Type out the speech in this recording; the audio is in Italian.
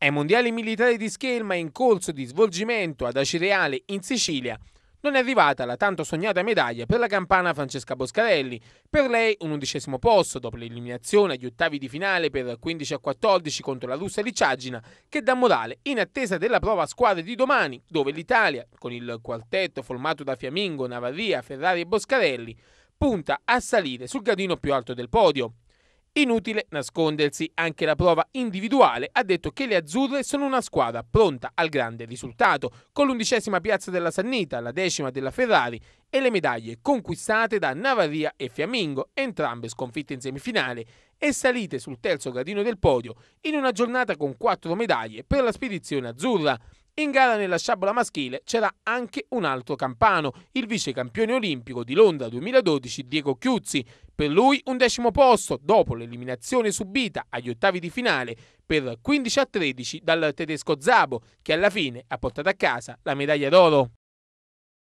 Ai mondiali militari di scherma in corso di svolgimento ad Acireale in Sicilia non è arrivata la tanto sognata medaglia per la campana Francesca Boscarelli. Per lei un undicesimo posto dopo l'eliminazione agli ottavi di finale per 15 a 14 contro la russa Ricciagina che dà morale in attesa della prova a squadre di domani dove l'Italia, con il quartetto formato da Fiammingo, Navarria, Ferrari e Boscarelli, punta a salire sul gradino più alto del podio. Inutile nascondersi, anche la prova individuale ha detto che le azzurre sono una squadra pronta al grande risultato, con l'undicesima piazza della Sannita, la decima della Ferrari e le medaglie conquistate da Navarria e Fiammingo, entrambe sconfitte in semifinale e salite sul terzo gradino del podio in una giornata con quattro medaglie per la spedizione azzurra. In gara nella sciabola maschile c'era anche un altro campano, il vice campione olimpico di Londra 2012 Diego Chiuzzi. Per lui un decimo posto dopo l'eliminazione subita agli ottavi di finale per 15 a 13 dal tedesco Zabo, che alla fine ha portato a casa la medaglia d'oro.